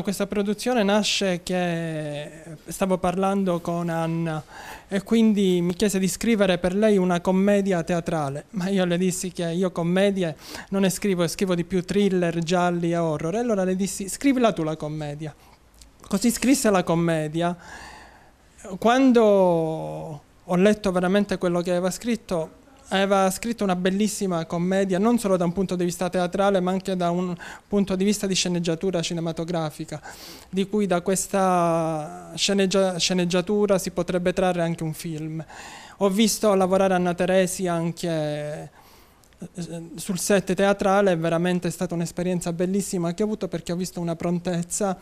Questa produzione nasce che stavo parlando con Anna e quindi mi chiese di scrivere per lei una commedia teatrale, ma io le dissi che io commedie non ne scrivo, scrivo di più thriller, gialli e horror, e allora le dissi scrivila tu la commedia. Così scrisse la commedia. Quando ho letto veramente quello che aveva scritto, aveva scritto una bellissima commedia, non solo da un punto di vista teatrale, ma anche da un punto di vista di sceneggiatura cinematografica, di cui da questa sceneggia- sceneggiatura si potrebbe trarre anche un film. Ho visto lavorare Anna Teresi anche eh, sul set teatrale, è veramente stata un'esperienza bellissima che ho avuto perché ho visto una prontezza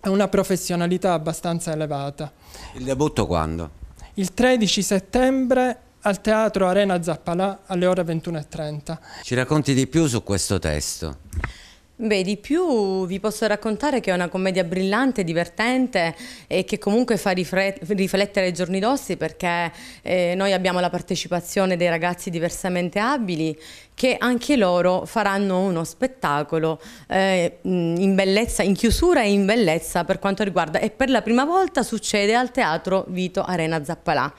e una professionalità abbastanza elevata. Il debutto quando? Il 13 settembre al Teatro Arena Zappalà alle ore 21.30. Ci racconti di più su questo testo? Beh, di più vi posso raccontare che è una commedia brillante, divertente e che comunque fa riflettere i giorni d'ossi perché eh, noi abbiamo la partecipazione dei ragazzi diversamente abili che anche loro faranno uno spettacolo eh, in, bellezza, in chiusura e in bellezza per quanto riguarda e per la prima volta succede al Teatro Vito Arena Zappalà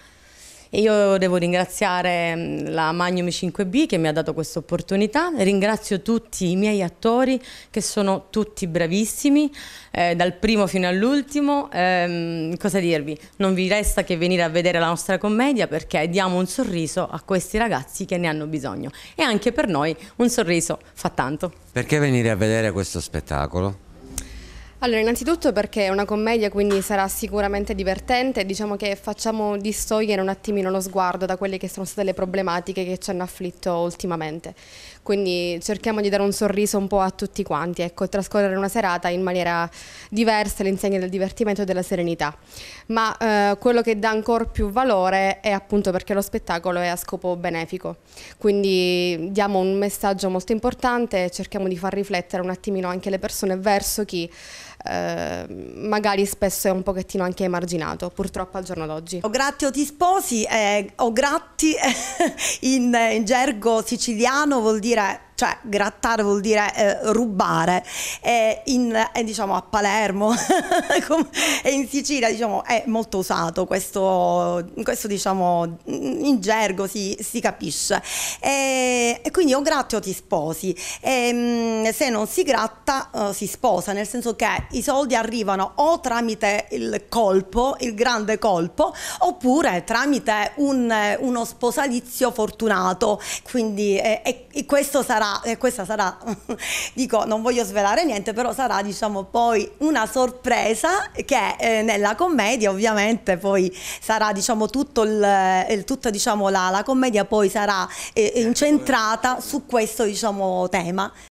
io devo ringraziare mm, la Magnum 5B che mi ha dato questa opportunità, ringrazio tutti i miei attori che sono tutti bravissimi, eh, dal primo fino all'ultimo. Eh, cosa dirvi? Non vi resta che venire a vedere la nostra commedia perché diamo un sorriso a questi ragazzi che ne hanno bisogno e anche per noi un sorriso fa tanto. Perché venire a vedere questo spettacolo? Allora, innanzitutto perché è una commedia, quindi sarà sicuramente divertente. Diciamo che facciamo distogliere un attimino lo sguardo da quelle che sono state le problematiche che ci hanno afflitto ultimamente. Quindi cerchiamo di dare un sorriso un po' a tutti quanti, ecco, trascorrere una serata in maniera diversa all'insegna del divertimento e della serenità. Ma eh, quello che dà ancora più valore è appunto perché lo spettacolo è a scopo benefico. Quindi diamo un messaggio molto importante, cerchiamo di far riflettere un attimino anche le persone verso chi Ehm, magari spesso è un pochettino anche emarginato, purtroppo al giorno d'oggi. O gratti o ti sposi, eh, o gratti in, in gergo siciliano vuol dire cioè grattare vuol dire eh, rubare, e in, eh, diciamo a Palermo e in Sicilia diciamo, è molto usato questo, questo diciamo, in gergo si, si capisce. E, e, quindi o gratti o ti sposi, e, ehm, se non si gratta uh, si sposa, nel senso che i soldi arrivano o tramite il colpo, il grande colpo, oppure tramite un, uno sposalizio fortunato, quindi eh, e, e questo sarà sarà, e questa sarà, dico non voglio svelare niente, però sarà diciamo poi una sorpresa che eh, nella commedia ovviamente poi sarà diciamo tutto il, il tutta diciamo la, la, commedia poi sarà eh, eh incentrata su questo diciamo tema,